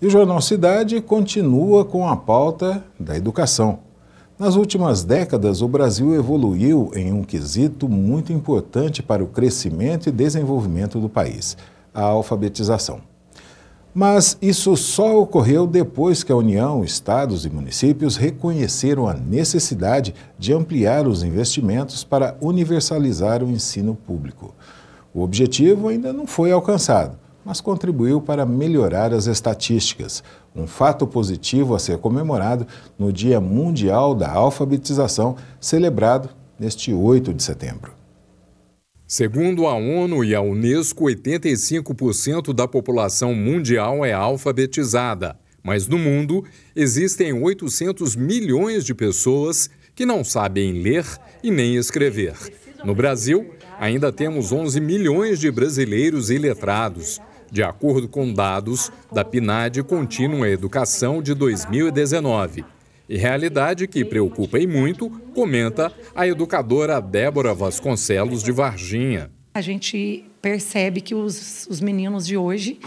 E o Jornal Cidade continua com a pauta da educação. Nas últimas décadas, o Brasil evoluiu em um quesito muito importante para o crescimento e desenvolvimento do país: a alfabetização. Mas isso só ocorreu depois que a União, estados e municípios reconheceram a necessidade de ampliar os investimentos para universalizar o ensino público. O objetivo ainda não foi alcançado, mas contribuiu para melhorar as estatísticas, um fato positivo a ser comemorado no Dia Mundial da Alfabetização, celebrado neste 8 de setembro. Segundo a ONU e a Unesco, 85% da população mundial é alfabetizada. Mas no mundo, existem 800 milhões de pessoas que não sabem ler e nem escrever. No Brasil, ainda temos 11 milhões de brasileiros iletrados de acordo com dados da PNAD Contínua Educação de 2019. E realidade que preocupa e muito, comenta a educadora Débora Vasconcelos de Varginha. A gente percebe que os, os, meninos de hoje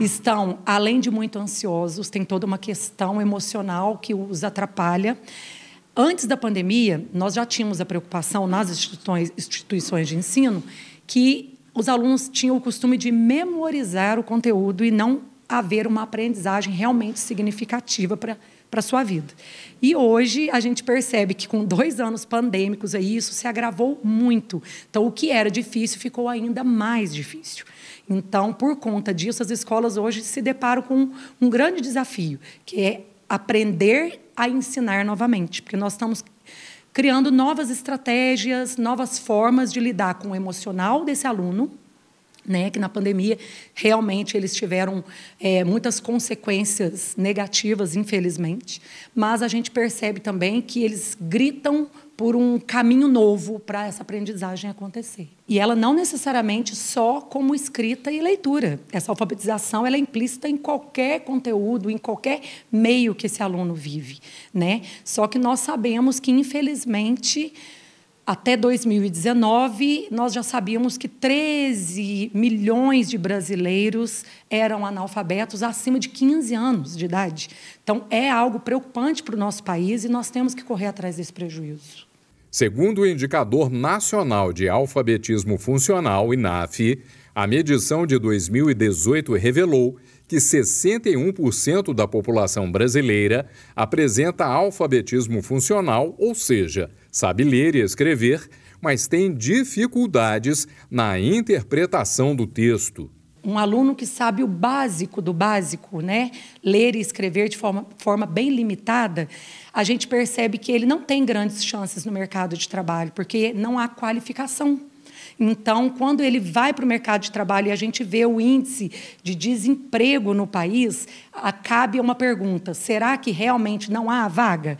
estão, além de muito ansiosos, tem toda uma questão emocional que os atrapalha. Antes da pandemia, nós já tínhamos a preocupação nas instituições, instituições de ensino que os alunos tinham o costume de memorizar o conteúdo e não haver uma aprendizagem realmente significativa para para sua vida. E hoje a gente percebe que com dois anos pandêmicos aí isso se agravou muito. Então o que era difícil ficou ainda mais difícil. Então por conta disso as escolas hoje se deparam com um grande desafio que é aprender a ensinar novamente, porque nós estamos criando novas estratégias, novas formas de lidar com o emocional desse aluno, né, que na pandemia realmente eles tiveram é, muitas consequências negativas, infelizmente, mas a gente percebe também que eles gritam por um caminho novo para essa aprendizagem acontecer. E ela não necessariamente só como escrita e leitura. Essa alfabetização ela é implícita em qualquer conteúdo, em qualquer meio que esse aluno vive, né? Só que nós sabemos que infelizmente até 2019, nós já sabíamos que 13 milhões de brasileiros eram analfabetos acima de 15 anos de idade. Então, é algo preocupante para o nosso país e nós temos que correr atrás desse prejuízo. Segundo o Indicador Nacional de Alfabetismo Funcional, INAF, a medição de 2018 revelou que 61% da população brasileira apresenta alfabetismo funcional, ou seja, sabe ler e escrever, mas tem dificuldades na interpretação do texto. Um aluno que sabe o básico do básico, né? Ler e escrever de forma, forma bem limitada, a gente percebe que ele não tem grandes chances no mercado de trabalho, porque não há qualificação então, quando ele vai para o mercado de trabalho e a gente vê o índice de desemprego no país, cabe uma pergunta: será que realmente não há vaga?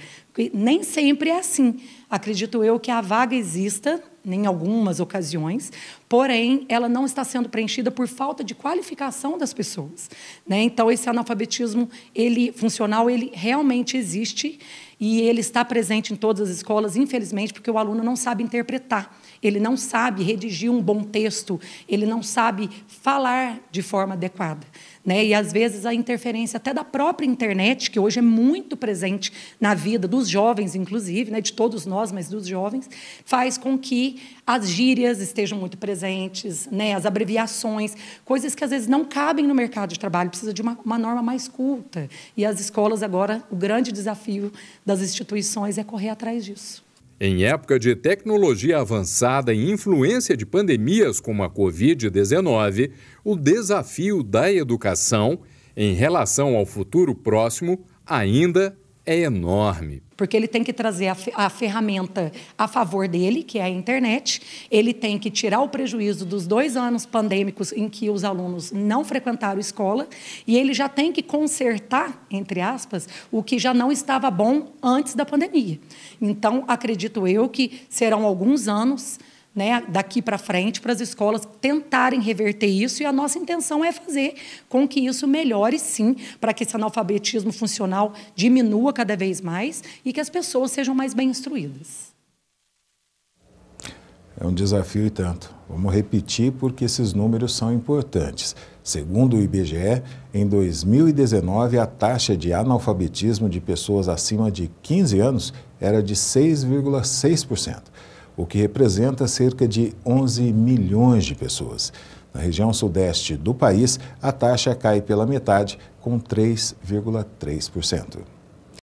Nem sempre é assim acredito eu que a vaga exista em algumas ocasiões, porém ela não está sendo preenchida por falta de qualificação das pessoas, né? Então esse analfabetismo ele funcional ele realmente existe e ele está presente em todas as escolas, infelizmente, porque o aluno não sabe interpretar, ele não sabe redigir um bom texto, ele não sabe falar de forma adequada. Né? E às vezes a interferência até da própria internet, que hoje é muito presente na vida dos jovens, inclusive, né? de todos nós, nós, mas dos jovens, faz com que as gírias estejam muito presentes, né? as abreviações, coisas que às vezes não cabem no mercado de trabalho, precisa de uma, uma norma mais culta. E as escolas agora, o grande desafio das instituições é correr atrás disso. Em época de tecnologia avançada e influência de pandemias como a Covid-19, o desafio da educação em relação ao futuro próximo ainda é enorme. Porque ele tem que trazer a, a, ferramenta a favor dele, que é a internet, ele tem que tirar o prejuízo dos dois anos pandêmicos em que os alunos não frequentaram escola, e ele já tem que consertar, entre aspas, o que já não estava bom antes da pandemia. Então, acredito eu que serão alguns anos né, daqui para frente para as escolas tentarem reverter isso e a nossa intenção é fazer com que isso melhore sim, para que esse analfabetismo funcional diminua cada vez mais e que as pessoas sejam mais bem instruídas. É um desafio e tanto. Vamos repetir porque esses números são importantes. Segundo o IBGE, em 2019 a taxa de analfabetismo de pessoas acima de 15 anos era de 6,6% o que representa cerca de 11 milhões de pessoas. Na região sudeste do país, a taxa cai pela metade, com 3,3%.